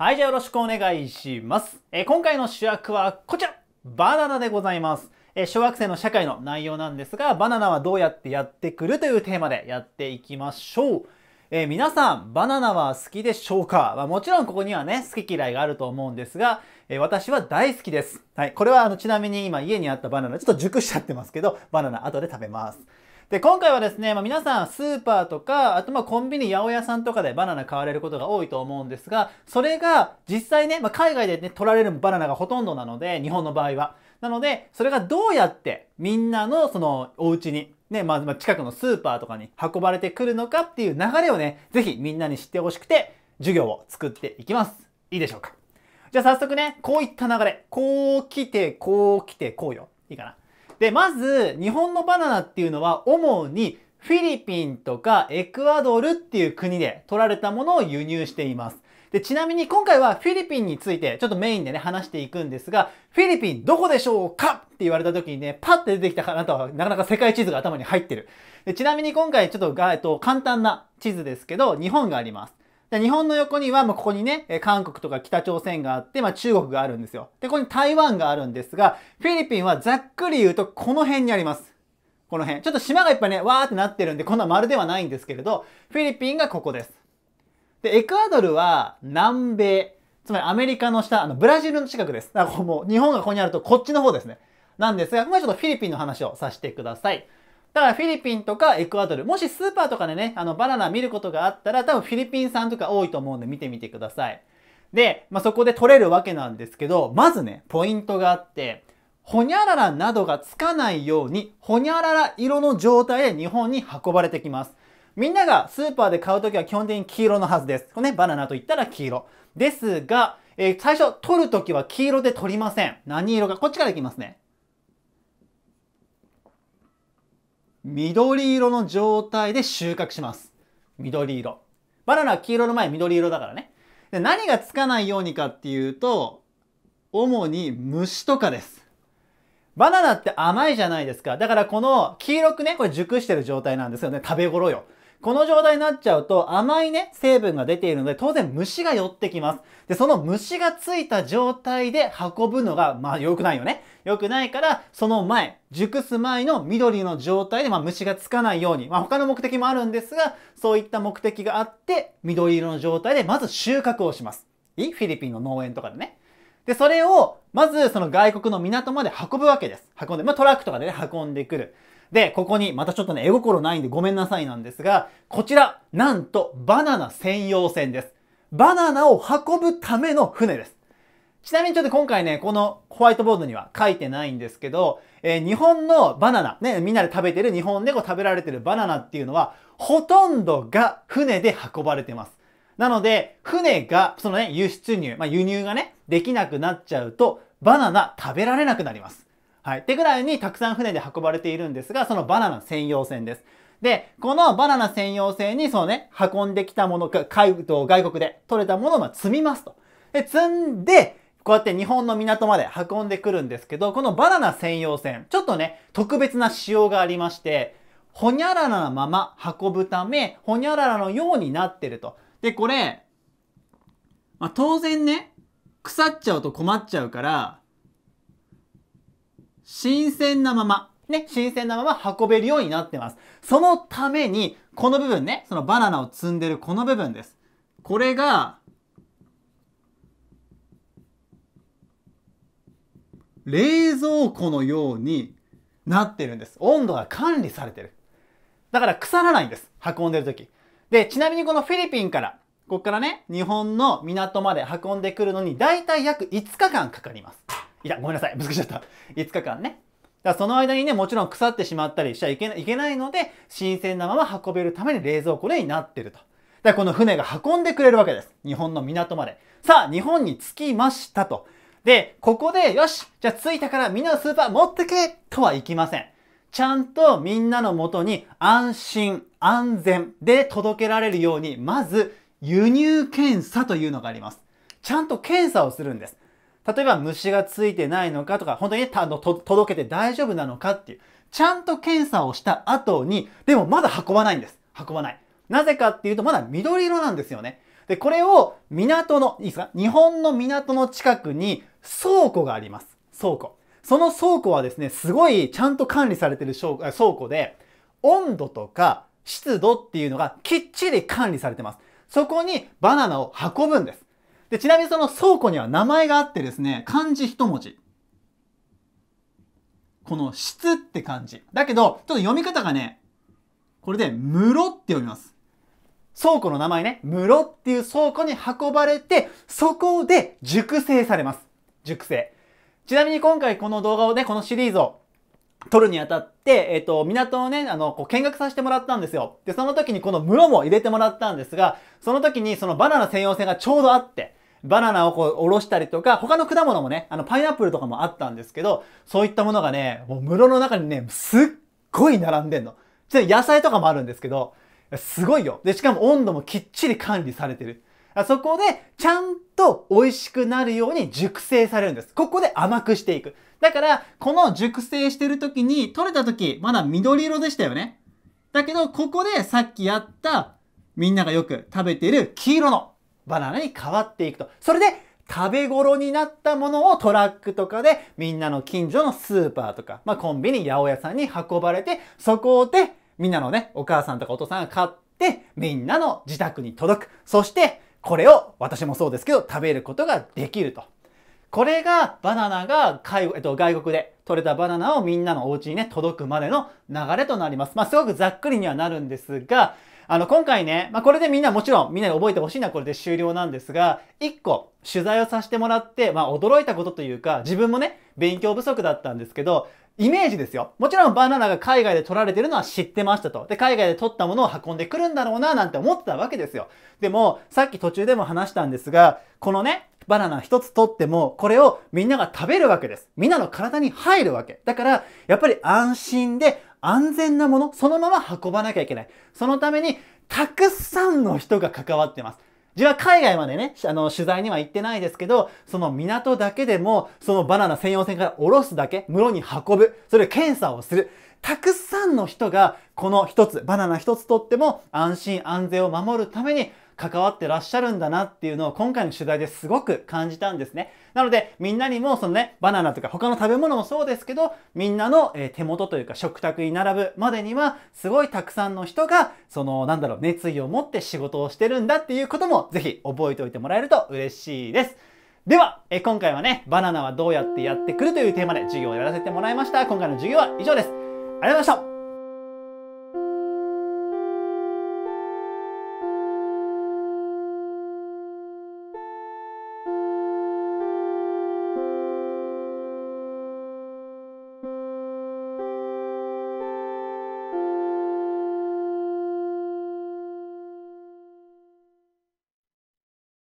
はい、じゃあよろしくお願いします。えー、今回の主役はこちらバナナでございます。えー、小学生の社会の内容なんですが、バナナはどうやってやってくるというテーマでやっていきましょう。えー、皆さん、バナナは好きでしょうか、まあ、もちろんここにはね、好き嫌いがあると思うんですが、えー、私は大好きです。はい。これはあの、ちなみに今家にあったバナナ、ちょっと熟しちゃってますけど、バナナ後で食べます。で、今回はですね、まあ、皆さんスーパーとか、あとまあコンビニ、八百屋さんとかでバナナ買われることが多いと思うんですが、それが実際ね、まあ、海外でね、取られるバナナがほとんどなので、日本の場合は。なので、それがどうやってみんなのそのお家にね、まあ、近くのスーパーとかに運ばれてくるのかっていう流れをね、ぜひみんなに知ってほしくて、授業を作っていきます。いいでしょうかじゃあ早速ね、こういった流れ。こう来て、こう来て、こうよ。いいかな。で、まず、日本のバナナっていうのは、主にフィリピンとかエクアドルっていう国で取られたものを輸入しています。で、ちなみに今回はフィリピンについてちょっとメインでね、話していくんですが、フィリピンどこでしょうかって言われた時にね、パッて出てきたあなたはなかなか世界地図が頭に入ってる。でちなみに今回ちょっとが、えっと、簡単な地図ですけど、日本があります。日本の横には、まあ、ここにね、韓国とか北朝鮮があって、まあ、中国があるんですよ。で、ここに台湾があるんですが、フィリピンはざっくり言うとこの辺にあります。この辺。ちょっと島がいっぱいね、わーってなってるんで、こんな丸ではないんですけれど、フィリピンがここです。で、エクアドルは南米。つまりアメリカの下、あの、ブラジルの近くです。だからもう、日本がここにあるとこっちの方ですね。なんですが、今ちょっとフィリピンの話をさせてください。だからフィリピンとかエクアドル、もしスーパーとかでね、あのバナナ見ることがあったら多分フィリピン産とか多いと思うんで見てみてください。で、まあ、そこで取れるわけなんですけど、まずね、ポイントがあって、ほにゃららなどがつかないように、ほにゃらら色の状態で日本に運ばれてきます。みんながスーパーで買うときは基本的に黄色のはずです。これね、バナナと言ったら黄色。ですが、えー、最初取るときは黄色で取りません。何色か、こっちからいきますね。緑色の状態で収穫します。緑色。バナナは黄色の前緑色だからね。で何がつかないようにかっていうと、主に虫とかです。バナナって甘いじゃないですか。だからこの黄色くね、これ熟してる状態なんですよね。食べ頃よ。この状態になっちゃうと甘いね、成分が出ているので、当然虫が寄ってきます。で、その虫がついた状態で運ぶのが、まあ良くないよね。良くないから、その前、熟す前の緑の状態で、まあ、虫がつかないように、まあ、他の目的もあるんですが、そういった目的があって、緑色の状態でまず収穫をします。いいフィリピンの農園とかでね。で、それを、まずその外国の港まで運ぶわけです。運んで、まあ、トラックとかでね、運んでくる。で、ここに、またちょっとね、絵心ないんでごめんなさいなんですが、こちら、なんと、バナナ専用船です。バナナを運ぶための船です。ちなみにちょっと今回ね、このホワイトボードには書いてないんですけど、えー、日本のバナナ、ね、みんなで食べてる、日本でこう食べられてるバナナっていうのは、ほとんどが船で運ばれてます。なので、船が、そのね、輸出入、まあ、輸入がね、できなくなっちゃうと、バナナ食べられなくなります。はい。ってぐらいにたくさん船で運ばれているんですが、そのバナナ専用船です。で、このバナナ専用船に、そのね、運んできたものか、海と外国で取れたものを積みますと。で、積んで、こうやって日本の港まで運んでくるんですけど、このバナナ専用船、ちょっとね、特別な仕様がありまして、ほにゃららなまま運ぶため、ほにゃららのようになってると。で、これ、まあ、当然ね、腐っちゃうと困っちゃうから、新鮮なまま、ね、新鮮なまま運べるようになってます。そのために、この部分ね、そのバナナを積んでるこの部分です。これが、冷蔵庫のようになってるんです。温度が管理されてる。だから腐らないんです。運んでる時。で、ちなみにこのフィリピンから、ここからね、日本の港まで運んでくるのに、だいたい約5日間かかります。いや、ごめんなさい。難しかちゃった。5日間ね。だその間にね、もちろん腐ってしまったりしちゃいけないいけないので、新鮮なまま運べるために冷蔵庫でになってると。だこの船が運んでくれるわけです。日本の港まで。さあ、日本に着きましたと。で、ここで、よしじゃあ着いたからみんなのスーパー持ってけとはいきません。ちゃんとみんなのもとに安心、安全で届けられるように、まず輸入検査というのがあります。ちゃんと検査をするんです。例えば虫がついてないのかとか、本当にね、の届けて大丈夫なのかっていう、ちゃんと検査をした後に、でもまだ運ばないんです。運ばない。なぜかっていうと、まだ緑色なんですよね。で、これを港の、いいですか日本の港の近くに倉庫があります。倉庫。その倉庫はですね、すごいちゃんと管理されてる倉庫で、温度とか湿度っていうのがきっちり管理されてます。そこにバナナを運ぶんです。で、ちなみにその倉庫には名前があってですね、漢字一文字。この質って漢字。だけど、ちょっと読み方がね、これで室って読みます。倉庫の名前ね、室っていう倉庫に運ばれて、そこで熟成されます。熟成。ちなみに今回この動画をね、このシリーズを撮るにあたって、えっ、ー、と、港をね、あの、こう見学させてもらったんですよ。で、その時にこの室も入れてもらったんですが、その時にそのバナナ専用線がちょうどあって、バナナをこう、おろしたりとか、他の果物もね、あの、パイナップルとかもあったんですけど、そういったものがね、もう室の中にね、すっごい並んでんの。ちなみに野菜とかもあるんですけど、すごいよ。で、しかも温度もきっちり管理されてる。そこでちゃんと美味しくなるように熟成されるんです。ここで甘くしていく。だから、この熟成してる時に、取れた時、まだ緑色でしたよね。だけど、ここでさっきやった、みんながよく食べている黄色のバナナに変わっていくと。それで、食べ頃になったものをトラックとかでみんなの近所のスーパーとか、まあ、コンビニ、八百屋さんに運ばれて、そこでみんなのね、お母さんとかお父さんが買って、みんなの自宅に届く。そして、これを私もそうですけど食べることができると。これがバナナが海、えっと、外国で取れたバナナをみんなのお家にね、届くまでの流れとなります。まあ、すごくざっくりにはなるんですが、あの、今回ね、まあ、これでみんなもちろんみんなに覚えてほしいのはこれで終了なんですが、一個取材をさせてもらって、まあ、驚いたことというか、自分もね、勉強不足だったんですけど、イメージですよ。もちろんバナナが海外で取られてるのは知ってましたと。で、海外で取ったものを運んでくるんだろうな、なんて思ってたわけですよ。でも、さっき途中でも話したんですが、このね、バナナ一つ取っても、これをみんなが食べるわけです。みんなの体に入るわけ。だから、やっぱり安心で安全なもの、そのまま運ばなきゃいけない。そのために、たくさんの人が関わってます。自分は海外までね、あの、取材には行ってないですけど、その港だけでも、そのバナナ専用船から降ろすだけ、室に運ぶ、それ検査をする。たくさんの人が、この一つ、バナナ一つとっても、安心安全を守るために、関わってらっしゃるんだなっていうのを今回の取材ですごく感じたんですね。なのでみんなにもそのね、バナナとか他の食べ物もそうですけど、みんなの手元というか食卓に並ぶまでにはすごいたくさんの人が、そのなんだろう、熱意を持って仕事をしてるんだっていうこともぜひ覚えておいてもらえると嬉しいです。では、え今回はね、バナナはどうやってやってくるというテーマで授業をやらせてもらいました。今回の授業は以上です。ありがとうございました。